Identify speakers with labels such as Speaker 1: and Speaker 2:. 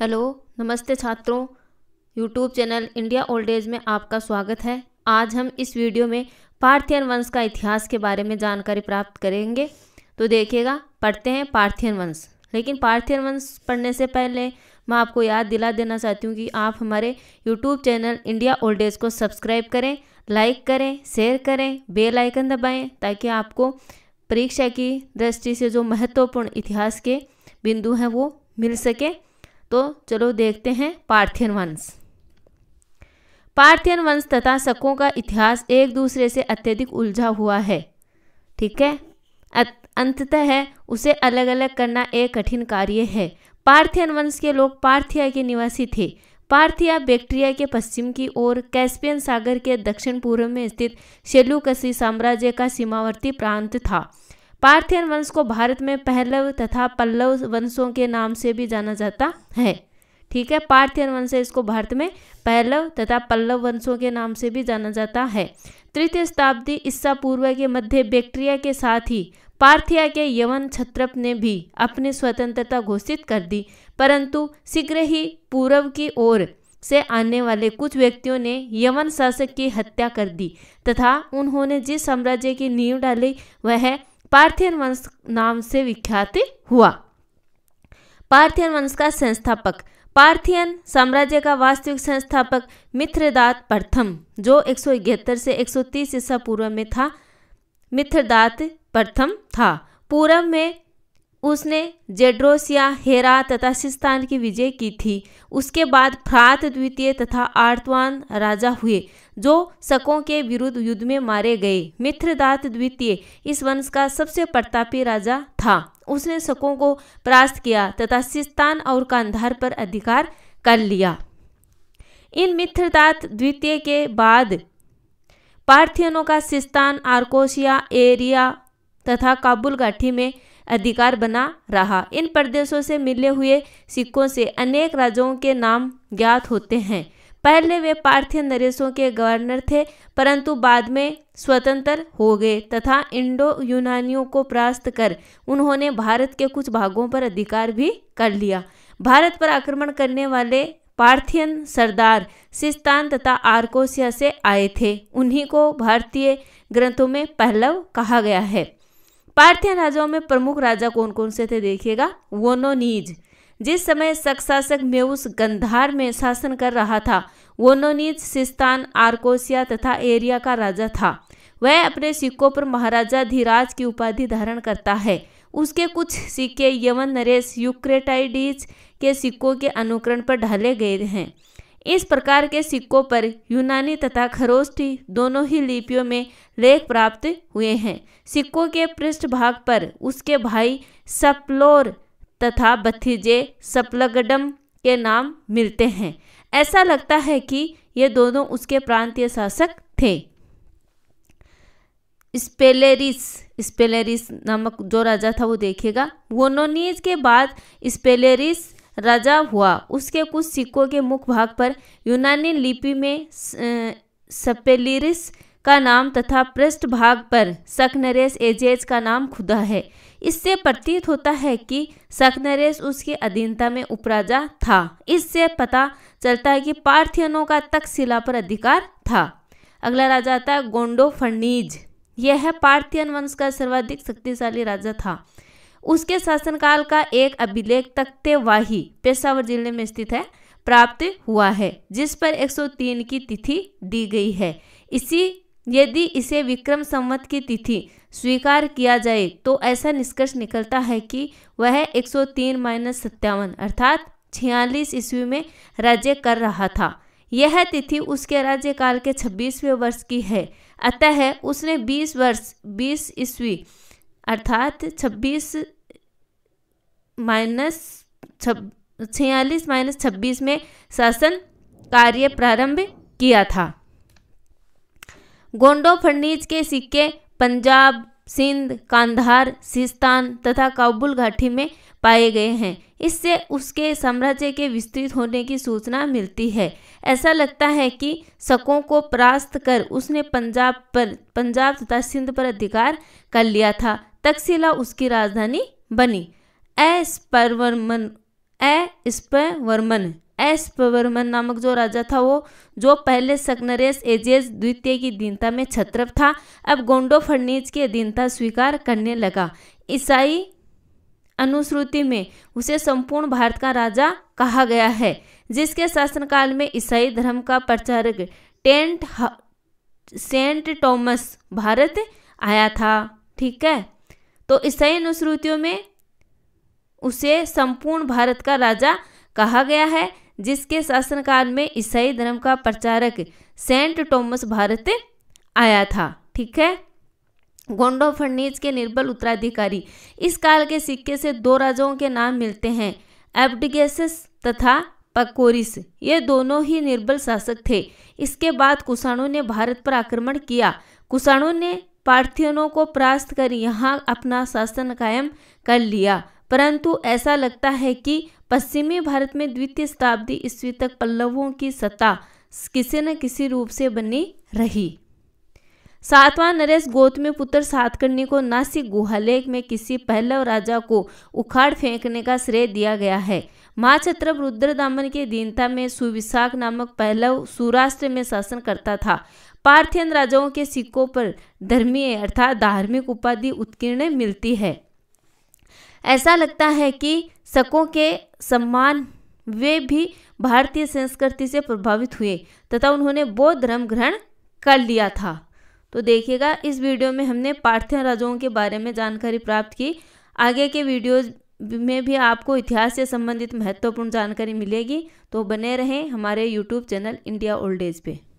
Speaker 1: hello नमस्ते छात्रों YouTube channel India old age में आपका स्वागत है आज हम इस वीडियो में पार्थियन वंश का इतिहास के बारे में जानकारी प्राप्त करेंगे तो देखिएगा पढ़ते हैं पार्थियन वंश लेकिन पार्थियन वंश पढ़ने से पहले मैं आपको याद दिला देना चाहती हूँ कि आप हमारे YouTube channel India old age को सब्सक्राइब करें लाइक करें शेयर करें बेल आइकन दबाएं ताकि आपको परीक्षा की दृष्टि से जो महत्वपूर्ण इतिहास के बिंदु हैं वो मिल सके तो चलो देखते हैं पार्थियन वंश पार्थियन वंश तथा शकों का इतिहास एक दूसरे से अत्यधिक उलझा हुआ है ठीक है अंततः उसे अलग अलग करना एक कठिन कार्य है पार्थियन वंश के लोग पार्थिया के निवासी थे पार्थिया बैक्टीरिया के पश्चिम की ओर कैस्पियन सागर के दक्षिण पूर्व में स्थित शेलुकसी साम्राज्य का सीमावर्ती प्रांत था पार्थियन वंश को भारत में पहलव तथा पल्लव वंशों के नाम से भी जाना जाता है ठीक है पार्थियन वंश इसको भारत में पहलव तथा पल्लव वंशों के नाम से भी जाना जाता है तृतीय शताब्दी ईस्सा पूर्व के मध्य बैक्टीरिया के साथ ही पार्थिया के यवन छत्रप ने भी अपनी स्वतंत्रता घोषित कर दी परंतु शीघ्र ही पूर्व की ओर से आने वाले कुछ व्यक्तियों ने यवन शासक की हत्या कर दी तथा उन्होंने जिस साम्राज्य की नींव डाली वह पार्थियन वंश नाम से विख्यात हुआ पार्थियन वंश का संस्थापक पार्थियन साम्राज्य का वास्तविक संस्थापक मित्रदात प्रथम जो एक से 130 ईसा पूर्व में था मित्रदात प्रथम था पूर्व में उसने जेड्रोसिया हेरा तथा सिस्तान की विजय की थी उसके बाद फ्रात द्वितीय तथा आर्तवान राजा हुए जो शकों के विरुद्ध युद्ध में मारे गए मित्रदात द्वितीय इस वंश का सबसे प्रतापी राजा था उसने शकों को परास्त किया तथा सिस्तान और कांधार पर अधिकार कर लिया इन मित्रदात द्वितीय के बाद पार्थियनों का सिस्तान आर्कोशिया एरिया तथा काबुल घाटी में अधिकार बना रहा इन प्रदेशों से मिले हुए सिक्कों से अनेक राजाओं के नाम ज्ञात होते हैं पहले वे पार्थिव नरेशों के गवर्नर थे परंतु बाद में स्वतंत्र हो गए तथा इंडो यूनानियों को परास्त कर उन्होंने भारत के कुछ भागों पर अधिकार भी कर लिया भारत पर आक्रमण करने वाले पार्थियन सरदार सिस्तान तथा आर्कोसिया से आए थे उन्हीं को भारतीय ग्रंथों में पहलव कहा गया है पार्थियन राजाओं में प्रमुख राजा कौन कौन से थे देखिएगा वोनोनीज जिस समय शक शासक मेउस गंधार में शासन कर रहा था वोनोनीज सिस्तान आर्कोसिया तथा एरिया का राजा था वह अपने सिक्कों पर महाराजा धीराज की उपाधि धारण करता है उसके कुछ सिक्के यवन नरेश यूक्रेटाइडीज के सिक्कों के अनुकरण पर ढाले गए हैं इस प्रकार के सिक्कों पर यूनानी तथा खरोष्ठी दोनों ही लिपियों में लेख प्राप्त हुए हैं सिक्कों के पृष्ठभाग पर उसके भाई सप्लोर तथा भतीजे सप्लगडम के नाम मिलते हैं ऐसा लगता है कि ये दोनों उसके प्रांतीय शासक थे स्पेलेरिस स्पेलेरिस नामक जो राजा था वो देखेगा वोनोनीज के बाद स्पेलेरिस राजा हुआ उसके कुछ सिक्कों के मुख्य भाग पर यूनानी लिपि में सपेलिरिस का नाम तथा पृष्ठ भाग पर सकनरेस एजेज का नाम खुदा है इससे प्रतीत होता है कि सकनरेस उसके अधीनता में उपराजा था इससे पता चलता है कि पार्थियनों का तक्षशिला पर अधिकार था अगला राजा आता है गोंडो फर्नीज यह पार्थियन वंश का सर्वाधिक शक्तिशाली राजा था उसके शासनकाल का एक अभिलेख तख्तेवाही पेशावर जिले में स्थित है प्राप्त हुआ है जिस पर 103 की तिथि दी गई है इसी यदि इसे विक्रम संवत की तिथि स्वीकार किया जाए तो ऐसा निष्कर्ष निकलता है कि वह 103 माइनस सत्तावन अर्थात छियालीस ईस्वी में राज्य कर रहा था यह तिथि उसके राज्यकाल के छब्बीसवें वर्ष की है अतः उसने 20 वर्ष 20 ईस्वी अर्थात छब्बीस माइनस छब छियालीस माइनस छब्बीस में शासन कार्य प्रारंभ किया था गोंडो फर्नीज के सिक्के पंजाब सिंध कांधार सिस्तान तथा काबुल घाटी में पाए गए हैं इससे उसके साम्राज्य के विस्तृत होने की सूचना मिलती है ऐसा लगता है कि शकों को परास्त कर उसने पंजाब पर पंजाब तथा सिंध पर अधिकार कर लिया था तक्षशिला उसकी राजधानी बनी अस्परवर्मन अस्पवर्मन एस्पवर्मन नामक जो राजा था वो जो पहले सकनरेस एजेस द्वितीय की दीनता में छत्रप था अब गोंडो फर्नीज की अधीनता स्वीकार करने लगा ईसाई अनुश्रुति में उसे संपूर्ण भारत का राजा कहा गया है जिसके शासनकाल में ईसाई धर्म का प्रचारक टेंट सेंट टॉमस भारत आया था ठीक है तो ईसाई अनुश्रुतियों में उसे संपूर्ण भारत का राजा कहा गया है जिसके शासनकाल में ईसाई धर्म का प्रचारक सेंट टॉमस भारत आया था ठीक है गोंडो फर्नीज के निर्बल उत्तराधिकारी इस काल के सिक्के से दो राजाओं के नाम मिलते हैं एब्डिगेसिस तथा पकोरिस ये दोनों ही निर्बल शासक थे इसके बाद कुषाणों ने भारत पर आक्रमण किया कुषाणों ने पार्थियनों को परास्त कर यहाँ अपना शासन कायम कर लिया परंतु ऐसा लगता है कि पश्चिमी भारत में द्वितीय शताब्दी ईस्वी तक पल्लवों की सत्ता किसी न किसी रूप से बनी रही सातवां नरेश गौतमी पुत्र सातकर्णी को नासिक गुहालेख में किसी पहलव राजा को उखाड़ फेंकने का श्रेय दिया गया है माँ छत्रप रुद्र दामन के दीनता में सुविशाख नामक पहला सूराष्ट्र में शासन करता था पार्थियन राजाओं के सिक्कों पर धर्मीय अर्थात धार्मिक उपाधि उत्कीर्ण मिलती है ऐसा लगता है कि शकों के सम्मान वे भी भारतीय संस्कृति से प्रभावित हुए तथा उन्होंने बौद्ध धर्म ग्रहण कर लिया था तो देखिएगा इस वीडियो में हमने पार्थियन राजाओं के बारे में जानकारी प्राप्त की आगे के वीडियोज में भी आपको इतिहास से संबंधित महत्वपूर्ण जानकारी मिलेगी तो बने रहें हमारे YouTube channel India old age पे